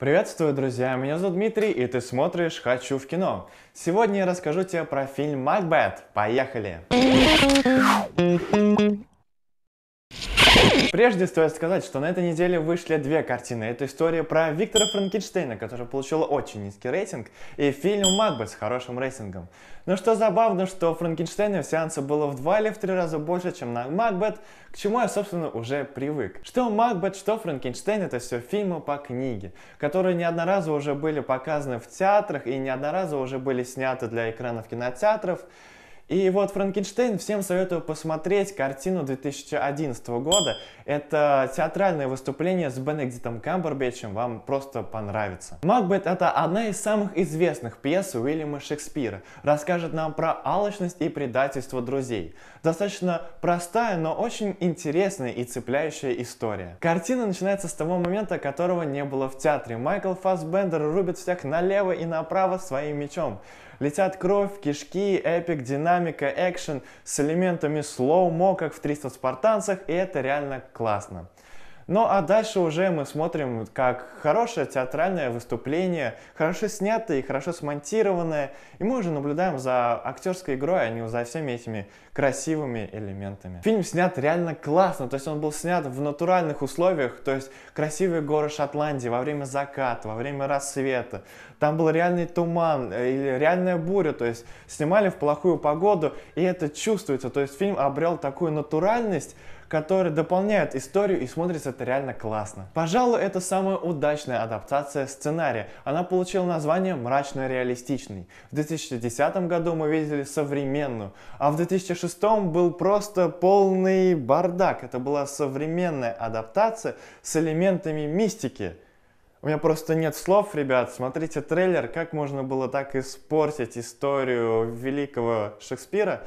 Приветствую, друзья! Меня зовут Дмитрий, и ты смотришь «Хочу в кино». Сегодня я расскажу тебе про фильм «Макбет». Поехали! Прежде стоит сказать, что на этой неделе вышли две картины. Это история про Виктора Франкенштейна, который получил очень низкий рейтинг, и фильм Макбет с хорошим рейтингом. Но что забавно, что Франкенштейна в сеансе было в два или в три раза больше, чем на «Макбет», к чему я, собственно, уже привык. Что «Макбет», что «Франкенштейн» — это все фильмы по книге, которые неодноразово уже были показаны в театрах и неодноразово уже были сняты для экранов кинотеатров, и вот «Франкенштейн» всем советую посмотреть картину 2011 года. Это театральное выступление с Бенедиктом Камбербэтчем, вам просто понравится. «Макбет» — это одна из самых известных пьес Уильяма Шекспира. Расскажет нам про алчность и предательство друзей. Достаточно простая, но очень интересная и цепляющая история. Картина начинается с того момента, которого не было в театре. Майкл Фассбендер рубит всех налево и направо своим мечом. Летят кровь, кишки, эпик, динамика динамика, экшен с элементами слоумо, как в 300 спартанцах, и это реально классно. Ну а дальше уже мы смотрим, как хорошее театральное выступление, хорошо снятое и хорошо смонтированное, и мы уже наблюдаем за актерской игрой, а не за всеми этими красивыми элементами. Фильм снят реально классно, то есть он был снят в натуральных условиях, то есть красивые горы Шотландии во время заката, во время рассвета, там был реальный туман э, или реальная буря, то есть снимали в плохую погоду, и это чувствуется, то есть фильм обрел такую натуральность, которые дополняют историю и смотрится это реально классно. Пожалуй, это самая удачная адаптация сценария. Она получила название «Мрачно-реалистичный». В 2010 году мы видели современную, а в 2006 был просто полный бардак. Это была современная адаптация с элементами мистики. У меня просто нет слов, ребят. Смотрите трейлер, как можно было так испортить историю великого Шекспира.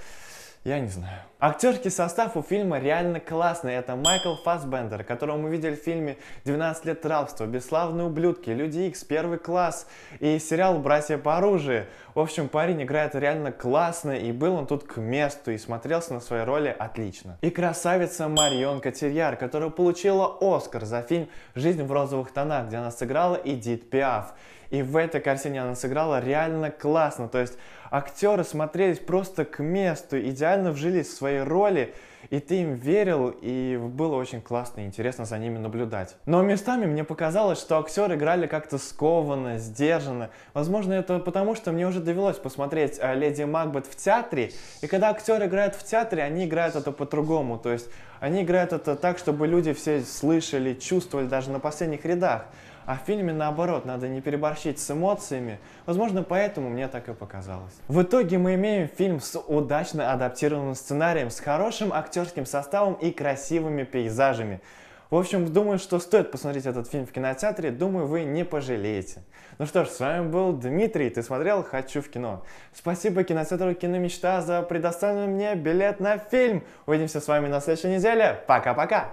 Я не знаю. Актерский состав у фильма реально классный. Это Майкл Фассбендер, которого мы видели в фильме «12 лет рабства», «Бесславные ублюдки», «Люди Икс», «Первый класс» и сериал «Братья по оружию». В общем, парень играет реально классно, и был он тут к месту, и смотрелся на своей роли отлично. И красавица Марион Котельяр, которая получила Оскар за фильм «Жизнь в розовых тонах», где она сыграла Эдит Пиаф. И в этой картине она сыграла реально классно, то есть актеры смотрелись просто к месту, идеально вжились в свои своей роли, и ты им верил, и было очень классно и интересно за ними наблюдать. Но местами мне показалось, что актеры играли как-то скованно, сдержанно. Возможно, это потому, что мне уже довелось посмотреть э, «Леди Макбет» в театре, и когда актеры играют в театре, они играют это по-другому, то есть они играют это так, чтобы люди все слышали, чувствовали даже на последних рядах. А в фильме наоборот, надо не переборщить с эмоциями. Возможно, поэтому мне так и показалось. В итоге мы имеем фильм с удачно адаптированным сценарием, с хорошим актерским составом и красивыми пейзажами. В общем, думаю, что стоит посмотреть этот фильм в кинотеатре, думаю, вы не пожалеете. Ну что ж, с вами был Дмитрий, ты смотрел «Хочу в кино». Спасибо кинотеатру «Киномечта» за предоставленный мне билет на фильм. Увидимся с вами на следующей неделе. Пока-пока!